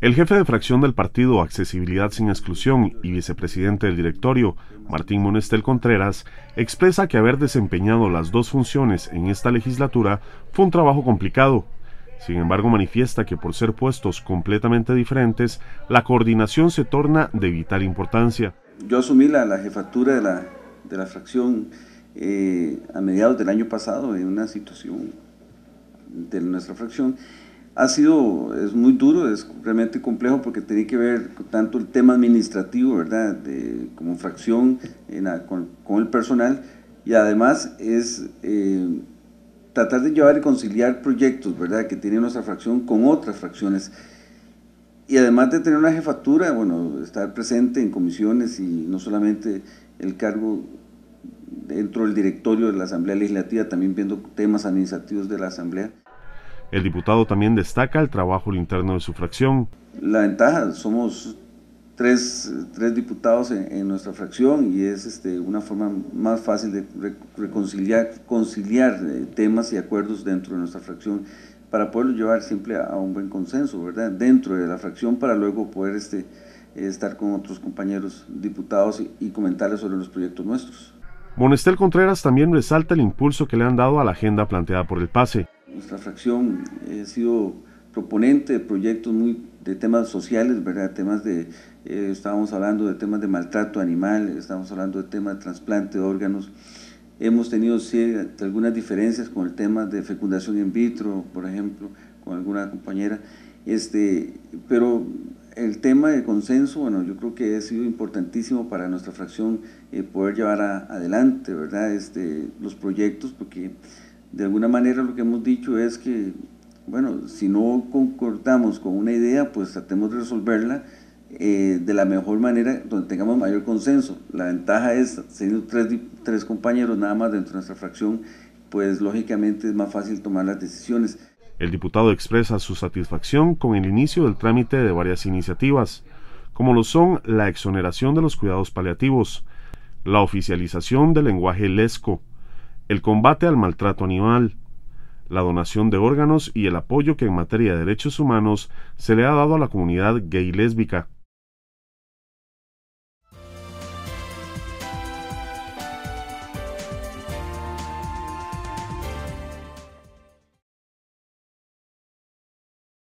El jefe de fracción del partido Accesibilidad sin Exclusión y vicepresidente del directorio, Martín Monestel Contreras, expresa que haber desempeñado las dos funciones en esta legislatura fue un trabajo complicado. Sin embargo, manifiesta que por ser puestos completamente diferentes, la coordinación se torna de vital importancia. Yo asumí la, jefatura de la, fracción eh, a mediados del año pasado en una situación de nuestra fracción ha sido, es muy duro, es realmente complejo porque tiene que ver tanto el tema administrativo, ¿verdad? De, como fracción con, el personal y además es eh, tratar de llevar y conciliar proyectos, ¿verdad? Que tiene nuestra fracción con otras fracciones. Y además de tener una jefatura, bueno, estar presente en comisiones y no solamente el cargo dentro del directorio de la Asamblea Legislativa, también viendo temas administrativos de la Asamblea. El diputado también destaca el trabajo interno de su fracción. La ventaja, somos tres, diputados en, nuestra fracción y es este, una forma más fácil de reconciliar conciliar eh, temas y acuerdos dentro de nuestra fracción para poderlo llevar siempre a, un buen consenso, ¿verdad? Dentro de la fracción para luego poder este, estar con otros compañeros diputados y comentarles sobre los proyectos nuestros. Monestel Contreras también resalta el impulso que le han dado a la agenda planteada por el PASE nuestra fracción ha sido proponente de proyectos muy de temas sociales, ¿verdad? Temas de, eh, estábamos hablando de temas de maltrato animal, estábamos hablando de temas de trasplante de órganos. Hemos tenido algunas diferencias con el tema de fecundación in vitro, por ejemplo, con alguna compañera. Este, pero el tema de consenso, bueno, yo creo que ha sido importantísimo para nuestra fracción eh, poder llevar adelante, ¿verdad? Este, los proyectos, porque de alguna manera lo que hemos dicho es que, bueno, si no concordamos con una idea, pues tratemos de resolverla eh, de la mejor manera, donde tengamos mayor consenso. La ventaja es, siendo tres, tres compañeros nada más dentro de nuestra fracción, pues lógicamente es más fácil tomar las decisiones. El diputado expresa su satisfacción con el inicio del trámite de varias iniciativas, como lo son la exoneración de los cuidados paliativos, la oficialización del lenguaje lesco, el combate al maltrato animal, la donación de órganos y el apoyo que en materia de derechos humanos se le ha dado a la comunidad gay lésbica.